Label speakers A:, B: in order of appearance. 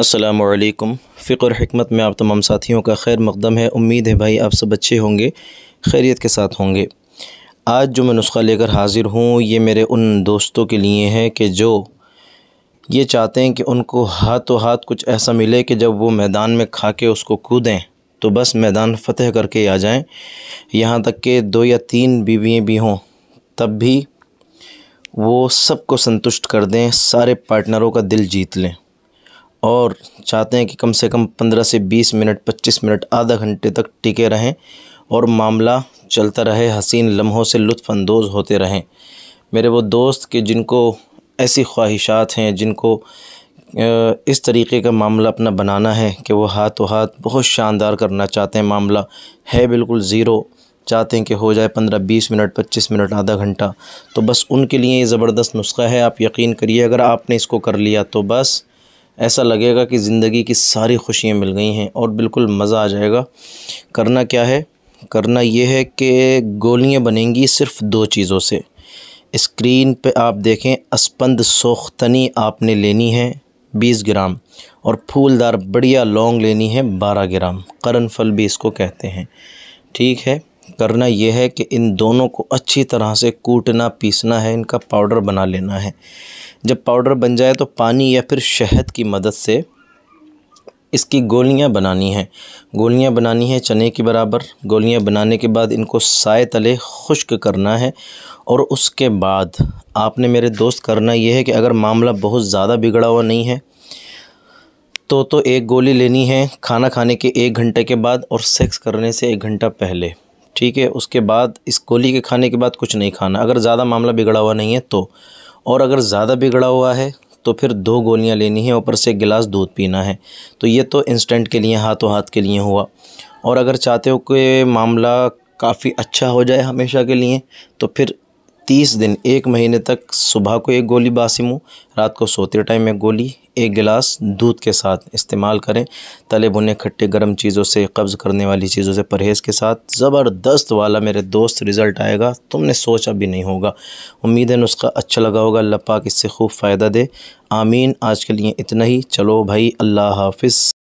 A: असलकम फ़िक्र हमत में आप तमाम साथियों का खैर मकदम है उम्मीद है भाई आप सब अच्छे होंगे खैरियत के साथ होंगे आज जो मैं नुस्खा लेकर हाज़िर हूँ ये मेरे उन दोस्तों के लिए हैं कि जो ये चाहते हैं कि उनको हाथों हाथ कुछ ऐसा मिले कि जब वो मैदान में खा के उसको कूदें तो बस मैदान फ़तेह करके आ जाएँ यहाँ तक के दो या तीन बीवियाँ भी हों तब भी वो सबको संतुष्ट कर दें सारे पार्टनरों का दिल जीत लें और चाहते हैं कि कम से कम पंद्रह से बीस मिनट पच्चीस मिनट आधा घंटे तक टिके रहें और मामला चलता रहे हसीन लम्हों से लुफानंदोज होते रहें मेरे वो दोस्त के जिनको ऐसी ख्वाहिशात हैं जिनको इस तरीके का मामला अपना बनाना है कि वो हाथों हाथ बहुत शानदार करना चाहते हैं मामला है बिल्कुल ज़ीरो चाहते हैं कि हो जाए पंद्रह बीस मिनट पच्चीस मिनट आधा घंटा तो बस उनके लिए ये ज़बरदस्त नुस्खा है आप यकीन करिए अगर आपने इसको कर लिया तो बस ऐसा लगेगा कि ज़िंदगी की सारी खुशियाँ मिल गई हैं और बिल्कुल मज़ा आ जाएगा करना क्या है करना ये है कि गोलियाँ बनेंगी सिर्फ दो चीज़ों से स्क्रीन पे आप देखें असपंद सोख्तनी आपने लेनी है बीस ग्राम और फूलदार बढ़िया लौंग लेनी है बारह ग्राम करण फल भी इसको कहते हैं ठीक है करना यह है कि इन दोनों को अच्छी तरह से कूटना पीसना है इनका पाउडर बना लेना है जब पाउडर बन जाए तो पानी या फिर शहद की मदद से इसकी गोलियां बनानी हैं गोलियां बनानी हैं चने के बराबर गोलियां बनाने के बाद इनको साए तले खुश्क करना है और उसके बाद आपने मेरे दोस्त करना यह है कि अगर मामला बहुत ज़्यादा बिगड़ा हुआ नहीं है तो तो एक गोली लेनी है खाना खाने के एक घंटे के बाद और सेक्स करने से एक घंटा पहले ठीक है उसके बाद इस गोली के खाने के बाद कुछ नहीं खाना अगर ज़्यादा मामला बिगड़ा हुआ नहीं है तो और अगर ज़्यादा बिगड़ा हुआ है तो फिर दो गोलियां लेनी है ऊपर से गिलास दूध पीना है तो ये तो इंस्टेंट के लिए हाथों हाथ के लिए हुआ और अगर चाहते हो कि मामला काफ़ी अच्छा हो जाए हमेशा के लिए तो फिर तीस दिन एक महीने तक सुबह को एक गोली बासी मुँह रात को सोते टाइम एक गोली एक गिलास दूध के साथ इस्तेमाल करें तले भुने खट्टे गर्म चीज़ों से कब्ज़ करने वाली चीज़ों से परहेज़ के साथ ज़बरदस्त वाला मेरे दोस्त रिज़ल्ट आएगा तुमने सोचा भी नहीं होगा उम्मीद है नुस्खा अच्छा लगा होगा अल्लाह पाक इससे खूब फ़ायदा दे आमीन आज के लिए इतना ही चलो भाई अल्लाह हाफिज़